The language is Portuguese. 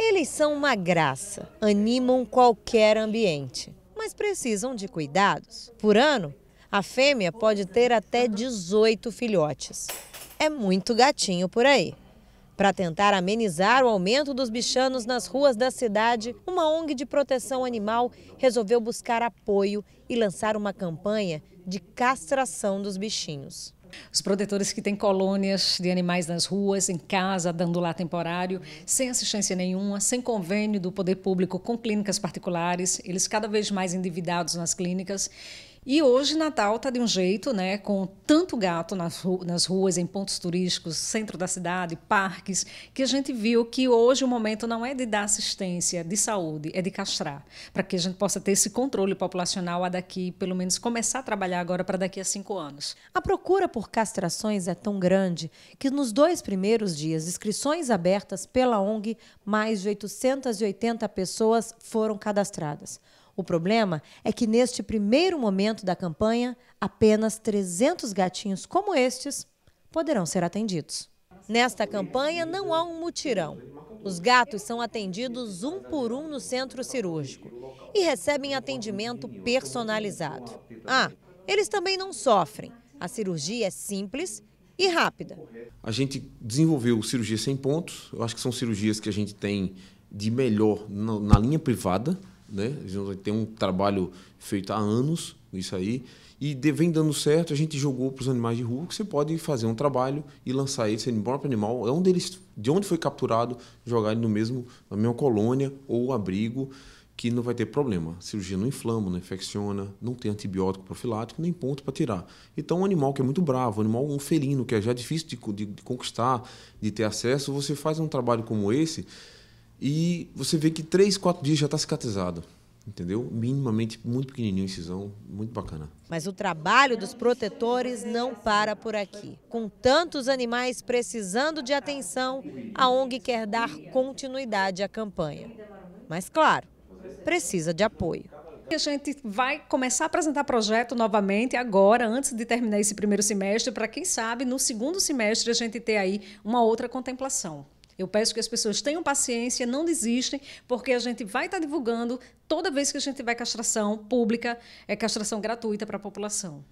Eles são uma graça, animam qualquer ambiente, mas precisam de cuidados. Por ano, a fêmea pode ter até 18 filhotes. É muito gatinho por aí. Para tentar amenizar o aumento dos bichanos nas ruas da cidade, uma ONG de proteção animal resolveu buscar apoio e lançar uma campanha de castração dos bichinhos. Os protetores que têm colônias de animais nas ruas, em casa, dando lá temporário, sem assistência nenhuma, sem convênio do poder público com clínicas particulares, eles cada vez mais endividados nas clínicas e hoje Natal tá de um jeito, né? Com tanto gato nas, ru nas ruas, em pontos turísticos, centro da cidade, parques, que a gente viu que hoje o momento não é de dar assistência de saúde, é de castrar, para que a gente possa ter esse controle populacional a daqui, pelo menos começar a trabalhar agora para daqui a cinco anos. A procura por castrações é tão grande que nos dois primeiros dias, inscrições abertas pela ONG, mais de 880 pessoas foram cadastradas. O problema é que neste primeiro momento da campanha, apenas 300 gatinhos como estes poderão ser atendidos. Nesta campanha não há um mutirão. Os gatos são atendidos um por um no centro cirúrgico e recebem atendimento personalizado. Ah, eles também não sofrem. A cirurgia é simples e rápida. A gente desenvolveu cirurgia sem pontos. Eu acho que são cirurgias que a gente tem de melhor na linha privada né? Tem um trabalho feito há anos, isso aí, e vem dando certo. A gente jogou para os animais de rua que você pode fazer um trabalho e lançar ele, você ir embora para animal, é um deles de onde foi capturado, jogar ele no mesmo, na mesma colônia ou abrigo, que não vai ter problema. A cirurgia não inflama, não infecciona, não tem antibiótico profilático, nem ponto para tirar. Então, um animal que é muito bravo, um animal um felino que é já difícil de, de, de conquistar, de ter acesso, você faz um trabalho como esse e você vê que três, quatro dias já está cicatrizado. Entendeu? Minimamente muito pequenininho incisão, muito bacana. Mas o trabalho dos protetores não para por aqui. Com tantos animais precisando de atenção, a ONG quer dar continuidade à campanha. Mas, claro, precisa de apoio. A gente vai começar a apresentar projeto novamente agora, antes de terminar esse primeiro semestre, para quem sabe no segundo semestre a gente ter aí uma outra contemplação. Eu peço que as pessoas tenham paciência, não desistem, porque a gente vai estar tá divulgando toda vez que a gente tiver castração pública, é castração gratuita para a população.